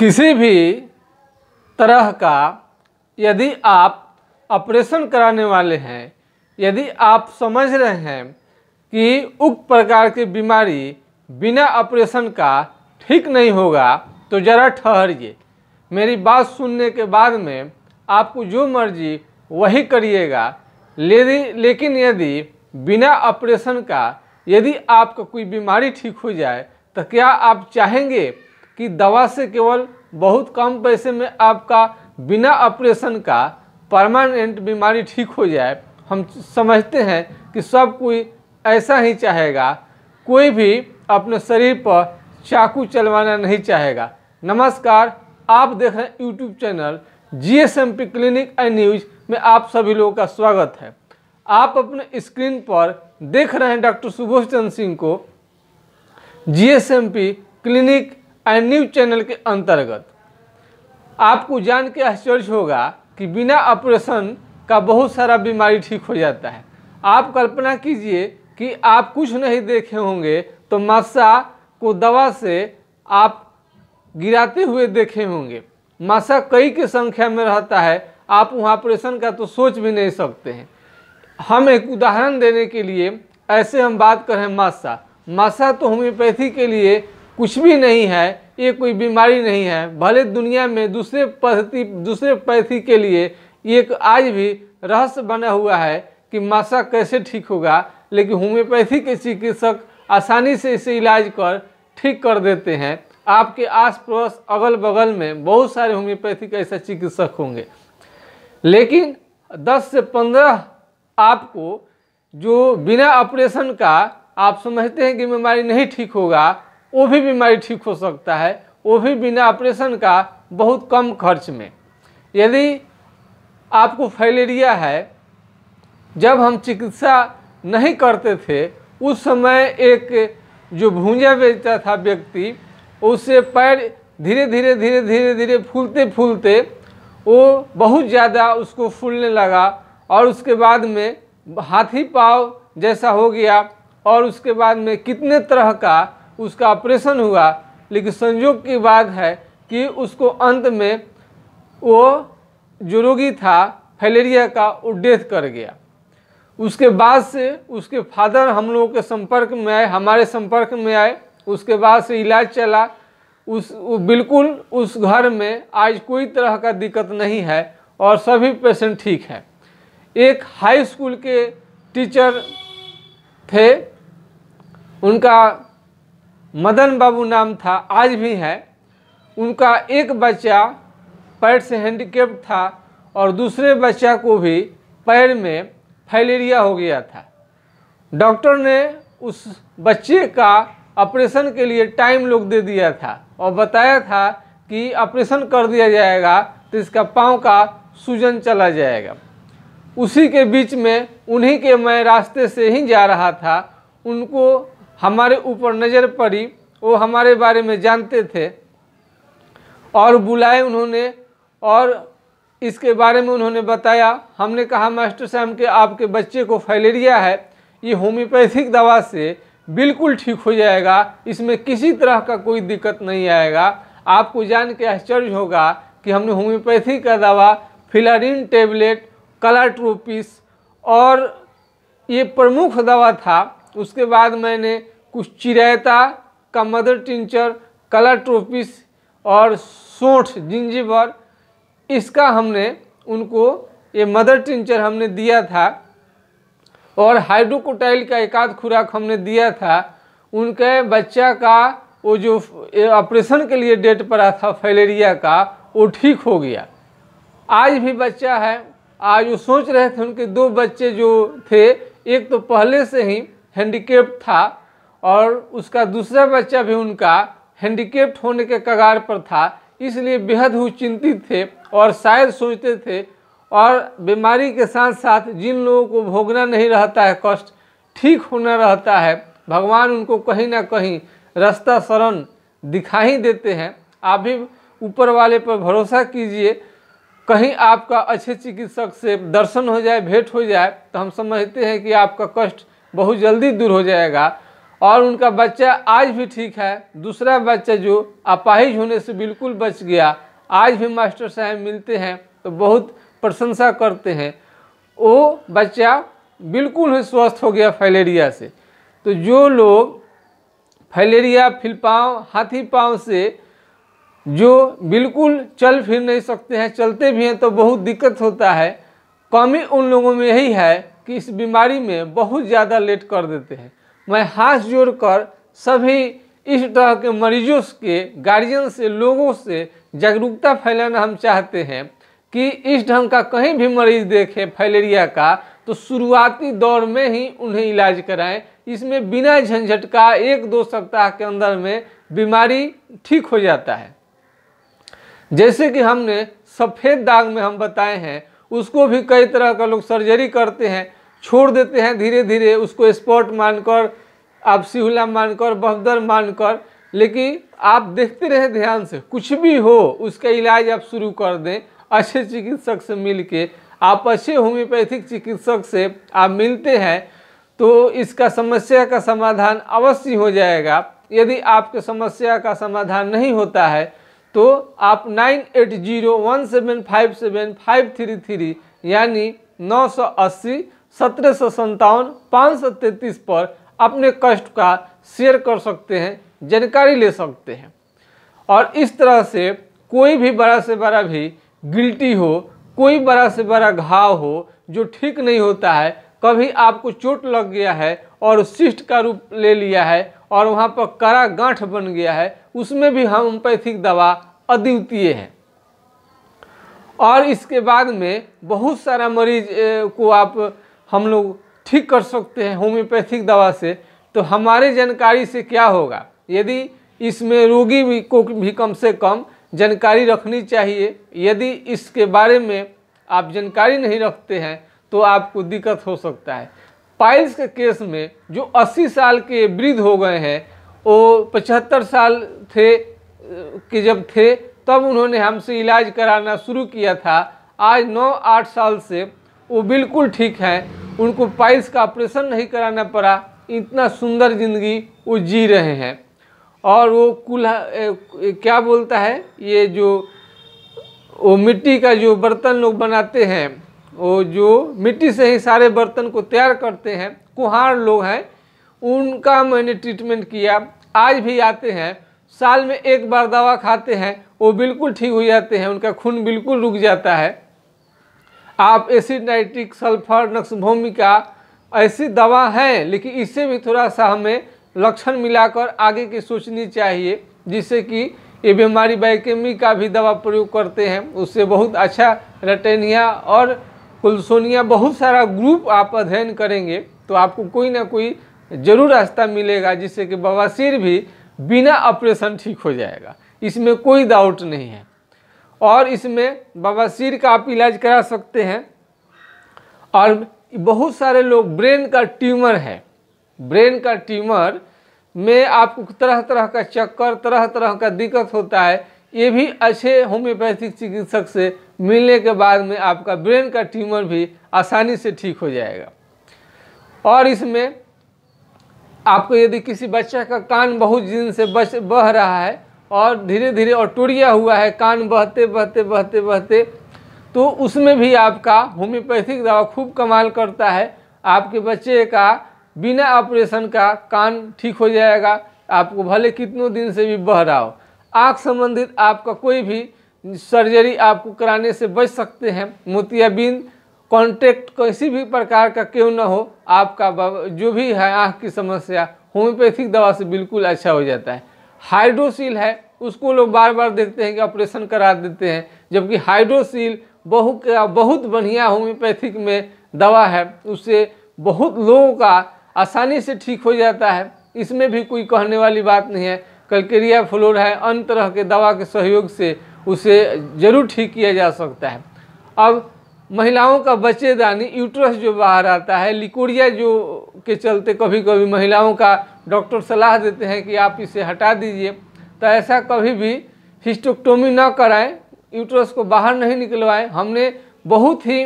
किसी भी तरह का यदि आप ऑपरेशन कराने वाले हैं यदि आप समझ रहे हैं कि उक्त प्रकार की बीमारी बिना ऑपरेशन का ठीक नहीं होगा तो ज़रा ठहरिए मेरी बात सुनने के बाद में आपको जो मर्जी वही करिएगा लेकिन यदि बिना ऑपरेशन का यदि आपका कोई बीमारी ठीक हो जाए तो क्या आप चाहेंगे कि दवा से केवल बहुत कम पैसे में आपका बिना ऑपरेशन का परमानेंट बीमारी ठीक हो जाए हम समझते हैं कि सब कोई ऐसा ही चाहेगा कोई भी अपने शरीर पर चाकू चलवाना नहीं चाहेगा नमस्कार आप देख रहे हैं YouTube channel G S M P clinic and news में आप सभी लोगों का स्वागत है आप अपने स्क्रीन पर देख रहे हैं डॉक्टर सुभाष चंद्र सिंह को G S M P clinic and news channel के अंतर्गत आपको जान के आश्चर्य होगा कि बिना ऑपरेशन का बहुत सारा बीमारी ठीक हो जाता है आप कल्पना कीजिए कि आप कुछ नहीं देखे होंगे तो मासा को दवा से आप गिराते हुए देखे होंगे मासा कई के संख्या में रहता है आप वहाँ ऑपरेशन का तो सोच भी नहीं सकते हैं हम एक उदाहरण देने के लिए ऐसे हम बात करें मासा मासा तो होम्योपैथी के लिए कुछ भी नहीं है ये कोई बीमारी नहीं है भले दुनिया में दूसरे पद्धति दूसरे पद्धति के लिए एक आज भी रहस्य बना हुआ है कि मासा कैसे ठीक होगा लेकिन होम्योपैथी के चिकित्सक आसानी से इसे इलाज कर ठीक कर देते हैं आपके आस पड़ोस अगल बगल में बहुत सारे होम्योपैथी के ऐसे चिकित्सक होंगे लेकिन 10 से 15 आपको जो बिना ऑपरेशन का आप समझते हैं कि बीमारी नहीं ठीक होगा वो भी बीमारी ठीक हो सकता है वो भी बिना ऑपरेशन का बहुत कम खर्च में यदि आपको फाइलेरिया है जब हम चिकित्सा नहीं करते थे उस समय एक जो भूंजा बेचता था व्यक्ति उससे पैर धीरे धीरे धीरे धीरे धीरे फूलते फूलते वो बहुत ज़्यादा उसको फूलने लगा और उसके बाद में हाथी पाव जैसा हो गया और उसके बाद में कितने तरह का उसका ऑपरेशन हुआ लेकिन संयोग की बात है कि उसको अंत में वो जो रोगी था फैलेरिया का वो डेथ कर गया उसके बाद से उसके फादर हम लोगों के संपर्क में आए हमारे संपर्क में आए उसके बाद से इलाज चला उस वो बिल्कुल उस घर में आज कोई तरह का दिक्कत नहीं है और सभी पेशेंट ठीक है एक हाई स्कूल के टीचर थे उनका मदन बाबू नाम था आज भी है उनका एक बच्चा पैर से हैंडीकेप था और दूसरे बच्चा को भी पैर में फैलेरिया हो गया था डॉक्टर ने उस बच्चे का ऑपरेशन के लिए टाइम लोग दे दिया था और बताया था कि ऑपरेशन कर दिया जाएगा तो इसका पाँव का सूजन चला जाएगा उसी के बीच में उन्हीं के मैं रास्ते से ही जा रहा था उनको हमारे ऊपर नज़र पड़ी वो हमारे बारे में जानते थे और बुलाए उन्होंने और इसके बारे में उन्होंने बताया हमने कहा मास्टर साहब के आपके बच्चे को फाइलेरिया है ये होम्योपैथिक दवा से बिल्कुल ठीक हो जाएगा इसमें किसी तरह का कोई दिक्कत नहीं आएगा आपको जान के आश्चर्य होगा कि हमने होम्योपैथी का दवा फिलारिन टेबलेट कलाट्रोपिस और ये प्रमुख दवा था उसके बाद मैंने कुछ चिरायता का मदर टिंचर कलर ट्रोपिस और सोठ जिंजीवर इसका हमने उनको ये मदर टिंचर हमने दिया था और हाइड्रोकोटाइल का एकाध खुराक हमने दिया था उनके बच्चा का वो जो ऑपरेशन के लिए डेट पड़ा था फैलेरिया का वो ठीक हो गया आज भी बच्चा है आज वो सोच रहे थे उनके दो बच्चे जो थे एक तो पहले से ही हैंडीकेप था और उसका दूसरा बच्चा भी उनका हैंडीकेप्ड होने के कगार पर था इसलिए बेहद वो चिंतित थे और शायद सोचते थे और बीमारी के साथ साथ जिन लोगों को भोगना नहीं रहता है कष्ट ठीक होना रहता है भगवान उनको कहीं ना कहीं रास्ता शरण दिखा ही देते हैं आप भी ऊपर वाले पर भरोसा कीजिए कहीं आपका अच्छे चिकित्सक से दर्शन हो जाए भेंट हो जाए तो हम समझते हैं कि आपका कष्ट बहुत जल्दी दूर हो जाएगा और उनका बच्चा आज भी ठीक है दूसरा बच्चा जो अपाहिज होने से बिल्कुल बच गया आज भी मास्टर साहब मिलते हैं तो बहुत प्रशंसा करते हैं वो बच्चा बिल्कुल ही स्वस्थ हो गया फैलेरिया से तो जो लोग फैलेरिया फिलपाँव हाथी पाँव से जो बिल्कुल चल फिर नहीं सकते हैं चलते भी हैं तो बहुत दिक्कत होता है कमी उन लोगों में यही है कि इस बीमारी में बहुत ज़्यादा लेट कर देते हैं मैं हाथ जोड़कर सभी इस तरह के मरीजों के गार्जियन से लोगों से जागरूकता फैलाना हम चाहते हैं कि इस ढंग का कहीं भी मरीज देखें फैलेरिया का तो शुरुआती दौर में ही उन्हें इलाज कराएं इसमें बिना झंझट का एक दो सप्ताह के अंदर में बीमारी ठीक हो जाता है जैसे कि हमने सफ़ेद दाग में हम बताए हैं उसको भी कई तरह का लोग सर्जरी करते हैं छोड़ देते हैं धीरे धीरे उसको स्पॉट मानकर आप सिहला मानकर बफदर मानकर लेकिन आप देखते रहे ध्यान से कुछ भी हो उसका इलाज आप शुरू कर दें अच्छे चिकित्सक से मिल के आप अच्छे होम्योपैथिक चिकित्सक से आप मिलते हैं तो इसका समस्या का समाधान अवश्य हो जाएगा यदि आपके समस्या का समाधान नहीं होता है तो आप nine eight zero one seven five seven five three three यानी नौ सौ अस्सी सत्रह सौ सत्तावन पाँच सौ तैंतीस पर अपने कष्ट का शेयर कर सकते हैं जानकारी ले सकते हैं और इस तरह से कोई भी बड़ा से बड़ा भी गिल्टी हो कोई बड़ा से बड़ा घाव हो जो ठीक नहीं होता है कभी आपको चोट लग गया है और सिस्ट का रूप ले लिया है और वहाँ पर कड़ा गांठ बन गया है उसमें भी होम्योपैथिक दवा अद्वितीय है और इसके बाद में बहुत सारा मरीज को आप हम लोग ठीक कर सकते हैं होम्योपैथिक दवा से तो हमारे जानकारी से क्या होगा यदि इसमें रोगी भी को भी कम से कम जानकारी रखनी चाहिए यदि इसके बारे में आप जानकारी नहीं रखते हैं तो आपको दिक्कत हो सकता है पाइल्स के केस में जो 80 साल के वृद्ध हो गए हैं वो 75 साल थे के जब थे तब उन्होंने हमसे इलाज कराना शुरू किया था आज नौ आठ साल से वो बिल्कुल ठीक हैं उनको पाइल्स का ऑपरेशन नहीं कराना पड़ा इतना सुंदर ज़िंदगी वो जी रहे हैं और वो कुल्हा क्या बोलता है ये जो वो मिट्टी का जो बर्तन लोग बनाते हैं वो जो मिट्टी से ही सारे बर्तन को तैयार करते हैं कुहार लोग हैं उनका मैंने ट्रीटमेंट किया आज भी आते हैं साल में एक बार दवा खाते हैं वो बिल्कुल ठीक हो जाते हैं उनका खून बिल्कुल रुक जाता है आप एसिड नाइट्रिक सल्फर नक्सभूमिका ऐसी दवा है लेकिन इससे भी थोड़ा सा हमें लक्षण मिलाकर आगे की सोचनी चाहिए जिससे कि ये बीमारी बाइकेमी का भी दवा प्रयोग करते हैं उससे बहुत अच्छा रटेनिया और कुलसोनिया बहुत सारा ग्रुप आप अध्ययन करेंगे तो आपको कोई ना कोई जरूर रास्ता मिलेगा जिससे कि बवासीर भी बिना ऑपरेशन ठीक हो जाएगा इसमें कोई डाउट नहीं है और इसमें बवासीर का आप इलाज करा सकते हैं और बहुत सारे लोग ब्रेन का ट्यूमर है ब्रेन का ट्यूमर में आपको तरह तरह का चक्कर तरह तरह का दिक्कत होता है ये भी अच्छे होम्योपैथिक चिकित्सक से मिलने के बाद में आपका ब्रेन का ट्यूमर भी आसानी से ठीक हो जाएगा और इसमें आपको यदि किसी बच्चा का कान बहुत दिन से बच बह रहा है और धीरे धीरे और टूरिया हुआ है कान बहते बहते बहते बहते तो उसमें भी आपका होम्योपैथिक दवा खूब कमाल करता है आपके बच्चे का बिना ऑपरेशन का कान ठीक हो जाएगा आपको भले कितनों दिन से भी बह रहा हो आँख संबंधित आपका कोई भी सर्जरी आपको कराने से बच सकते हैं मोतियाबिंद कॉन्टेक्ट किसी भी प्रकार का क्यों ना हो आपका जो भी है आँख की समस्या होम्योपैथिक दवा से बिल्कुल अच्छा हो जाता है हाइड्रोसील है उसको लोग बार बार देखते हैं कि ऑपरेशन करा देते हैं जबकि हाइड्रोसील बहु बहुत बढ़िया होम्योपैथिक में दवा है उससे बहुत लोगों का आसानी से ठीक हो जाता है इसमें भी कोई कहने वाली बात नहीं है कलकेरिया फ्लोर है अन्य तरह के दवा के सहयोग से उसे जरूर ठीक किया जा सकता है अब महिलाओं का बच्चेदानी यूट्रस जो बाहर आता है लिकोरिया जो के चलते कभी कभी महिलाओं का डॉक्टर सलाह देते हैं कि आप इसे हटा दीजिए तो ऐसा कभी भी हिस्टोक्टोमी ना कराएं यूट्रस को बाहर नहीं निकलवाएं हमने बहुत ही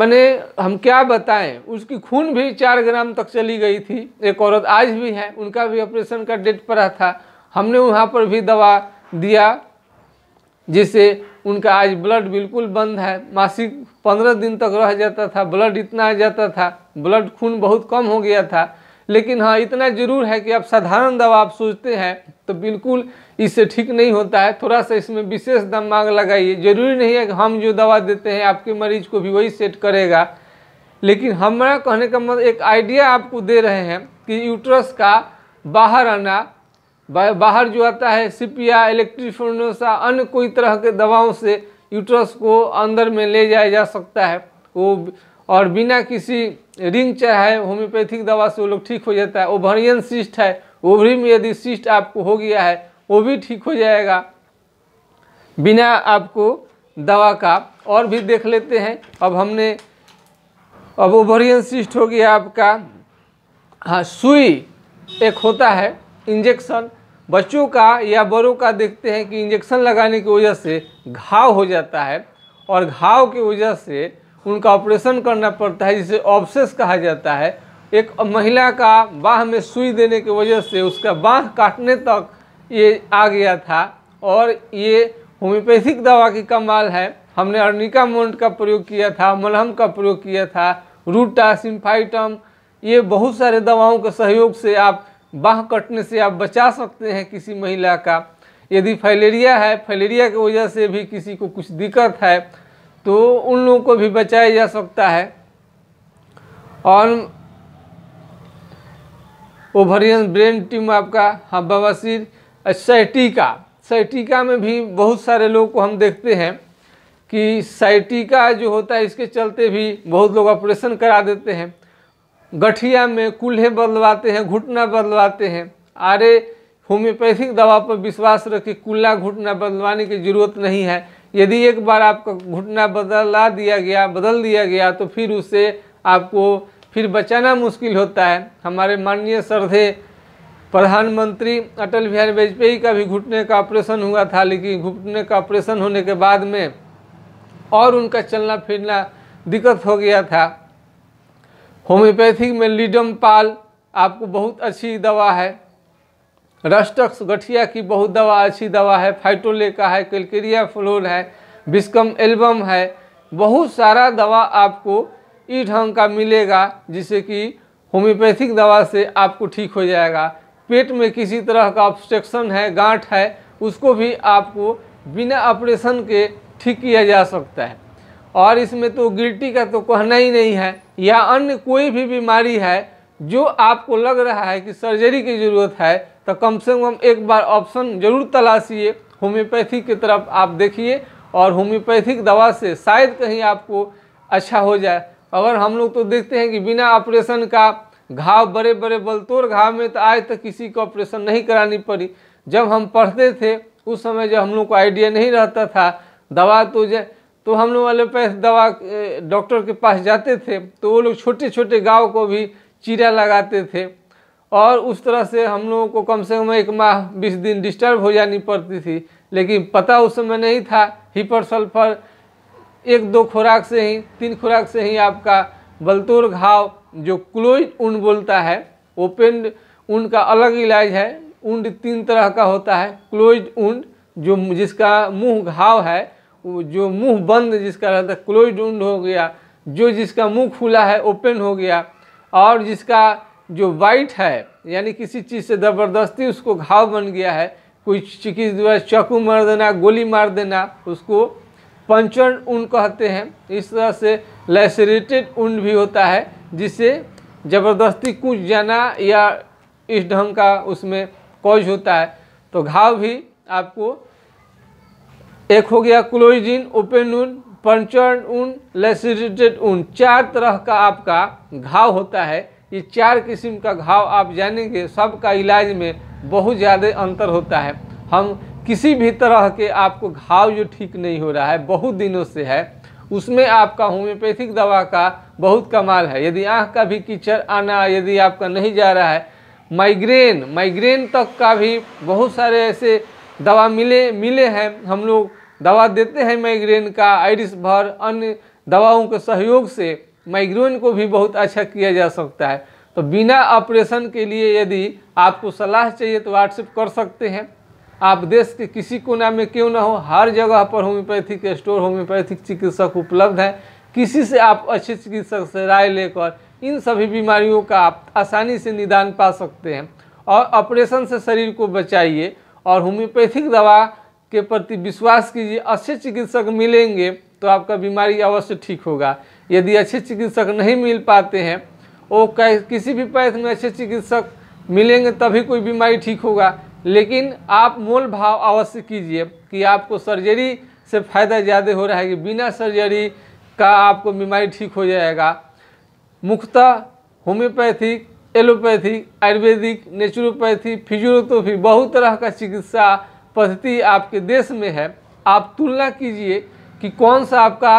मैंने हम क्या बताएं उसकी खून भी चार ग्राम तक चली गई थी एक औरत आज भी है उनका भी ऑपरेशन का डेट पड़ा था हमने वहाँ पर भी दवा दिया जिससे उनका आज ब्लड बिल्कुल बंद है मासिक पंद्रह दिन तक रह जाता था ब्लड इतना आ जाता था ब्लड खून बहुत कम हो गया था लेकिन हाँ इतना ज़रूर है कि आप साधारण दवा आप सोचते हैं तो बिल्कुल इससे ठीक नहीं होता है थोड़ा सा इसमें विशेष दिमाग लगाइए ज़रूरी नहीं है कि हम जो दवा देते हैं आपके मरीज को भी वही सेट करेगा लेकिन हमारा कहने का मतलब एक आइडिया आपको दे रहे हैं कि यूट्रस का बाहर आना बाहर जो आता है सिपिया इलेक्ट्रीफोनोसा अन्य कोई तरह के दवाओं से यूट्रस को अंदर में ले जाया जा सकता है वो और बिना किसी रिंग चढ़ाए होम्योपैथिक दवा से वो लोग ठीक हो जाता है ओभरियन सिस्ट है ओभरी में यदि सिस्ट आपको हो गया है वो भी ठीक हो जाएगा बिना आपको दवा का और भी देख लेते हैं अब हमने अब ओभरियन सिस्ट हो गया आपका हाँ सुई एक होता है इंजेक्शन बच्चों का या बड़ों का देखते हैं कि इंजेक्शन लगाने की वजह से घाव हो जाता है और घाव की वजह से उनका ऑपरेशन करना पड़ता है जिसे ऑब्सेस कहा जाता है एक महिला का बाह में सुई देने की वजह से उसका बाह काटने तक ये आ गया था और ये होम्योपैथिक दवा की कमाल है हमने अर्निका मोन्ट का प्रयोग किया था मलहम का प्रयोग किया था रूटा सिम्फाइटम ये बहुत सारे दवाओं के सहयोग से आप बाह कटने से आप बचा सकते हैं किसी महिला का यदि फैलेरिया है फैलेरिया की वजह से भी किसी को कुछ दिक्कत है तो उन लोगों को भी बचाया जा सकता है और ओवरियन ब्रेन टीम आपका हाँ बवासीर साइटिका साइटिका में भी बहुत सारे लोग को हम देखते हैं कि साइटिका जो होता है इसके चलते भी बहुत लोग ऑपरेशन करा देते हैं गठिया में कूल्हे बदलवाते हैं घुटना बदलवाते हैं अरे होम्योपैथिक दवा पर विश्वास रखे कुल्ला घुटना बदलवाने की ज़रूरत नहीं है यदि एक बार आपका घुटना बदला दिया गया बदल दिया गया तो फिर उसे आपको फिर बचाना मुश्किल होता है हमारे माननीय श्रद्धे प्रधानमंत्री अटल बिहारी वाजपेयी का भी घुटने का ऑपरेशन हुआ था लेकिन घुटने का ऑपरेशन होने के बाद में और उनका चलना फिरना दिक्कत हो गया था होम्योपैथिक में लीडम पाल आपको बहुत अच्छी दवा है रस्टक्स गठिया की बहुत दवा अच्छी दवा है फाइटोले का है कैलकेरिया फ्लोर है बिस्कम एल्बम है बहुत सारा दवा आपको ई ढंग का मिलेगा जिससे कि होम्योपैथिक दवा से आपको ठीक हो जाएगा पेट में किसी तरह का ऑब्स्ट्रक्शन है गांठ है उसको भी आपको बिना ऑपरेशन के ठीक किया जा सकता है और इसमें तो गिल्टी का तो कहना ही नहीं है या अन्य कोई भी बीमारी है जो आपको लग रहा है कि सर्जरी की ज़रूरत है तो कम से कम एक बार ऑप्शन ज़रूर तलाशिए होम्योपैथी की तरफ आप देखिए और होम्योपैथिक दवा से शायद कहीं आपको अच्छा हो जाए अगर हम लोग तो देखते हैं कि बिना ऑपरेशन का घाव बड़े बड़े बलतोड़ घाव में तो आज तक किसी को ऑपरेशन नहीं करानी पड़ी जब हम पढ़ते थे उस समय जब हम लोग को आइडिया नहीं रहता था दवा तो जाए तो हम लोग एलोपैथ दवा डॉक्टर के पास जाते थे तो वो लोग छोटे छोटे गाँव को भी चीरा लगाते थे और उस तरह से हम लोगों को कम से कम एक माह बीस दिन डिस्टर्ब हो जानी पड़ती थी लेकिन पता उस समय नहीं था हिपरसल्फर सल्फर एक दो खुराक से ही तीन खुराक से ही आपका बलतोर घाव जो क्लोज ऊन बोलता है ओपन ऊन का अलग इलाज है ऊंड तीन तरह का होता है क्लोज ऊंड जो जिसका मुंह घाव है जो मुंह बंद जिसका रहता है क्लोज ऊंड हो गया जो जिसका मुंह खुला है ओपन हो गया और जिसका जो वाइट है यानी किसी चीज़ से ज़बरदस्ती उसको घाव बन गया है कोई चिकित्स जो है चाकू मार देना गोली मार देना उसको पंचर ऊन कहते हैं इस तरह से लेसरेटेड ऊन भी होता है जिसे ज़बरदस्ती कूच जाना या इस ढंग का उसमें कॉज होता है तो घाव भी आपको एक हो गया closed open wound puncture wound lacerated wound चार तरह का आपका घाव होता है ये चार किस्म का घाव आप जानेंगे सबका इलाज में बहुत ज़्यादा अंतर होता है हम किसी भी तरह के आपको घाव जो ठीक नहीं हो रहा है बहुत दिनों से है उसमें आपका होम्योपैथिक दवा का बहुत कमाल है यदि आँख का भी कीचड़ आना यदि आपका नहीं जा रहा है माइग्रेन माइग्रेन तक का भी बहुत सारे ऐसे दवा मिले मिले हैं हम लोग दवा देते हैं माइग्रेन का आयरिस भर अन्य दवाओं के सहयोग से माइग्रेन को भी बहुत अच्छा किया जा सकता है तो बिना ऑपरेशन के लिए यदि आपको सलाह चाहिए तो व्हाट्सएप कर सकते हैं आप देश के किसी कोना में क्यों ना हो हर जगह पर होम्योपैथिक स्टोर होम्योपैथिक चिकित्सक उपलब्ध हैं किसी से आप अच्छे चिकित्सक से राय लेकर इन सभी बीमारियों का आप आसानी से निदान पा सकते हैं और ऑपरेशन से शरीर को बचाइए और होम्योपैथिक दवा के प्रति विश्वास कीजिए अच्छे चिकित्सक मिलेंगे तो आपका बीमारी अवश्य ठीक होगा यदि अच्छे चिकित्सक नहीं मिल पाते हैं वो किसी भी पैथ में अच्छे चिकित्सक मिलेंगे तभी कोई बीमारी ठीक होगा लेकिन आप मोल भाव अवश्य कीजिए कि आपको सर्जरी से फ़ायदा ज़्यादा हो रहा है कि बिना सर्जरी का आपको बीमारी ठीक हो जाएगा मुख्यतः homeopathic allopathic Ayurvedic naturopathy physiotherapy बहुत तरह का चिकित्सा पद्धति आपके देश में है आप तुलना कीजिए कि कौन सा आपका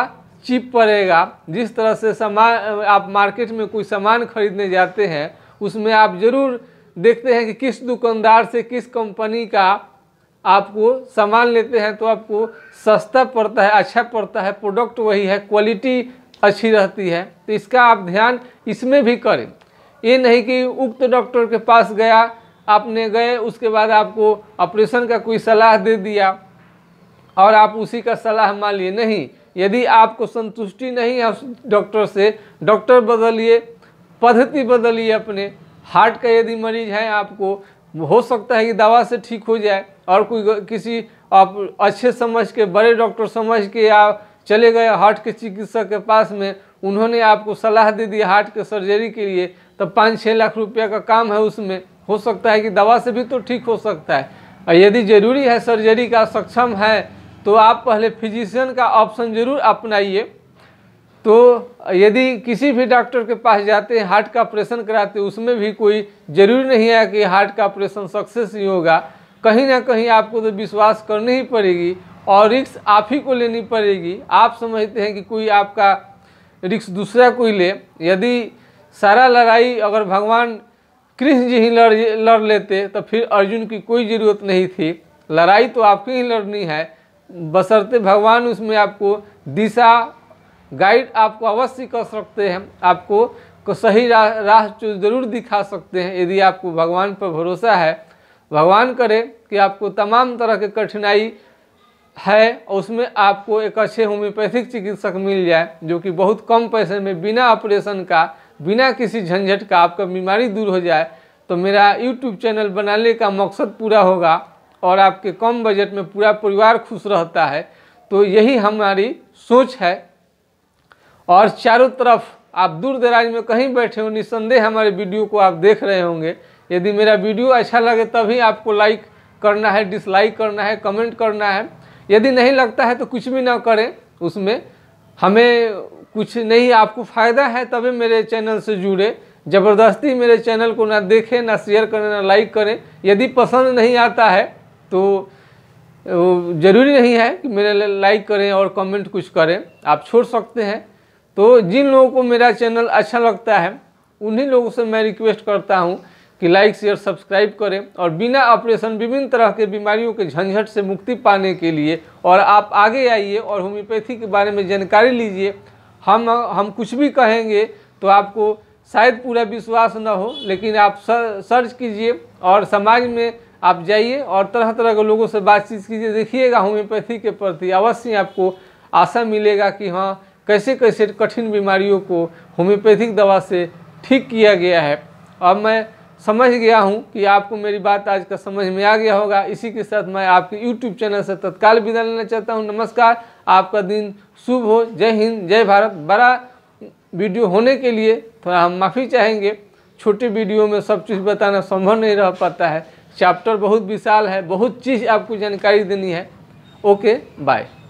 चिप पड़ेगा जिस तरह से सामान आप मार्केट में कोई सामान खरीदने जाते हैं उसमें आप ज़रूर देखते हैं कि किस दुकानदार से किस कंपनी का आपको सामान लेते हैं तो आपको सस्ता पड़ता है अच्छा पड़ता है प्रोडक्ट वही है क्वालिटी अच्छी रहती है तो इसका आप ध्यान इसमें भी करें ये नहीं कि उक्त डॉक्टर के पास गया आपने गए उसके बाद आपको ऑपरेशन का कोई सलाह दे दिया और आप उसी का सलाह मान लिए नहीं यदि आपको संतुष्टि नहीं है उस डॉक्टर से डॉक्टर बदलिए पद्धति बदलिए अपने हार्ट का यदि मरीज है आपको हो सकता है कि दवा से ठीक हो जाए और कोई किसी आप अच्छे समझ के बड़े डॉक्टर समझ के या चले गए हार्ट के चिकित्सक के पास में उन्होंने आपको सलाह दे दी हार्ट के सर्जरी के लिए तब तो पाँच छः लाख रुपया का काम है उसमें हो सकता है कि दवा से भी तो ठीक हो सकता है और यदि ज़रूरी है सर्जरी का सक्षम है तो आप पहले फिजिशियन का ऑप्शन ज़रूर अपनाइए तो यदि किसी भी डॉक्टर के पास जाते हैं हार्ट का ऑपरेशन कराते उसमें भी कोई ज़रूरी नहीं है कि हार्ट का ऑपरेशन सक्सेस ही होगा कहीं ना कहीं आपको तो विश्वास करनी ही पड़ेगी और रिक्स आप ही को लेनी पड़ेगी आप समझते हैं कि कोई आपका रिक्स दूसरा कोई ले यदि सारा लड़ाई अगर भगवान कृष्ण जी ही लड़ लड़ लेते तो फिर अर्जुन की कोई ज़रूरत नहीं थी लड़ाई तो आपकी ही लड़नी है बसरते भगवान उसमें आपको दिशा गाइड आपको अवश्य कर सकते हैं आपको सही रा, राह जरूर दिखा सकते हैं यदि आपको भगवान पर भरोसा है भगवान करे कि आपको तमाम तरह की कठिनाई है और उसमें आपको एक अच्छे होम्योपैथिक चिकित्सक मिल जाए जो कि बहुत कम पैसे में बिना ऑपरेशन का बिना किसी झंझट का आपका बीमारी दूर हो जाए तो मेरा यूट्यूब चैनल बनाने का मकसद पूरा होगा और आपके कम बजट में पूरा परिवार खुश रहता है तो यही हमारी सोच है और चारों तरफ आप दूर दराज में कहीं बैठे हो निसंदेह हमारे वीडियो को आप देख रहे होंगे यदि मेरा वीडियो अच्छा लगे तभी आपको लाइक करना है डिसलाइक करना है कमेंट करना है यदि नहीं लगता है तो कुछ भी ना करें उसमें हमें कुछ नहीं आपको फ़ायदा है तभी मेरे चैनल से जुड़े ज़बरदस्ती मेरे चैनल को ना देखें ना शेयर करें ना लाइक करें यदि पसंद नहीं आता है तो ज़रूरी नहीं है कि मेरे लाइक करें और कमेंट कुछ करें आप छोड़ सकते हैं तो जिन लोगों को मेरा चैनल अच्छा लगता है उन्हीं लोगों से मैं रिक्वेस्ट करता हूँ कि लाइक शेयर सब्सक्राइब करें और बिना ऑपरेशन विभिन्न तरह के बीमारियों के झंझट से मुक्ति पाने के लिए और आप आगे आइए और होम्योपैथी के बारे में जानकारी लीजिए हम हम कुछ भी कहेंगे तो आपको शायद पूरा विश्वास न हो लेकिन आप सर्च कीजिए और समाज में आप जाइए और तरह तरह के लोगों से बातचीत कीजिए देखिएगा होम्योपैथी के प्रति अवश्य आपको आशा मिलेगा कि हाँ कैसे कैसे कठिन बीमारियों को होम्योपैथिक दवा से ठीक किया गया है अब मैं समझ गया हूँ कि आपको मेरी बात आज का समझ में आ गया होगा इसी के साथ मैं आपके यूट्यूब चैनल से तत्काल विदा लेना चाहता हूँ नमस्कार आपका दिन शुभ हो जय हिंद जय भारत बड़ा वीडियो होने के लिए थोड़ा हम माफ़ी चाहेंगे छोटे वीडियो में सब चीज़ बताना संभव नहीं रह पाता है चैप्टर बहुत विशाल है बहुत चीज़ आपको जानकारी देनी है ओके बाय